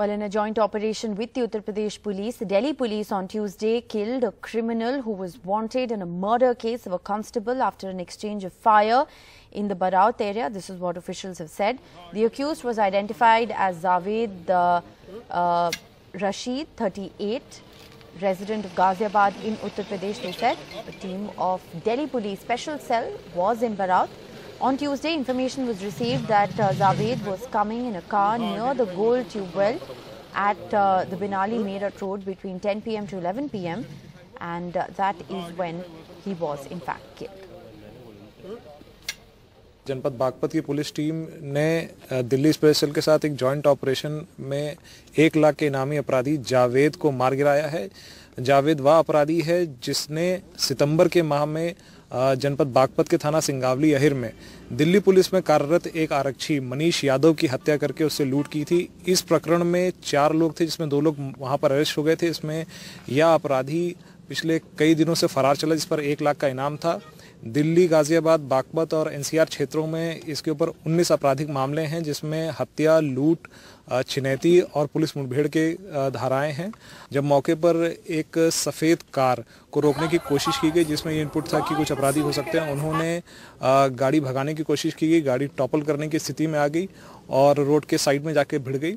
Well, in a joint operation with the Uttar Pradesh police, Delhi police on Tuesday killed a criminal who was wanted in a murder case of a constable after an exchange of fire in the Baraut area. This is what officials have said. The accused was identified as Zaved uh, uh, Rashid, 38, resident of Ghaziabad in Uttar Pradesh, they said. A team of Delhi police special cell was in Baraut. On Tuesday, information was received that uh, Zaved was coming in a car near the gold tube well at uh, the Binali Meerut Road between 10 p.m. to 11 p.m. and uh, that is when he was in fact killed. जनपद बागपत की police team ने Delhi special के साथ एक joint operation में एक लाख के इनामी अपराधी जावेद को मार गिराया है जावेद वह अपराधी है जिसने सितंबर के माह में जनपद बागपत के थाना सिंगावली अहिर में दिल्ली पुलिस में कार्यरत एक आरक्षी मनीष यादव की हत्या करके उससे लूट की थी इस प्रकरण में चार लोग थे जिसमें दो लोग वहाँ पर अरेस्ट हो गए थे इसमें यह अपराधी पिछले कई दिनों से फरार चला जिस पर एक लाख का इनाम था दिल्ली गाजियाबाद बागपत और एनसीआर क्षेत्रों में इसके ऊपर 19 आपराधिक मामले हैं जिसमें हत्या लूट छिनैती और पुलिस मुठभेड़ के धाराएं हैं जब मौके पर एक सफ़ेद कार को रोकने की कोशिश की गई जिसमें ये इनपुट था कि कुछ अपराधी हो सकते हैं उन्होंने गाड़ी भगाने की कोशिश की गई गाड़ी टॉपल करने की स्थिति में आ गई और रोड के साइड में जाके भिड़ गई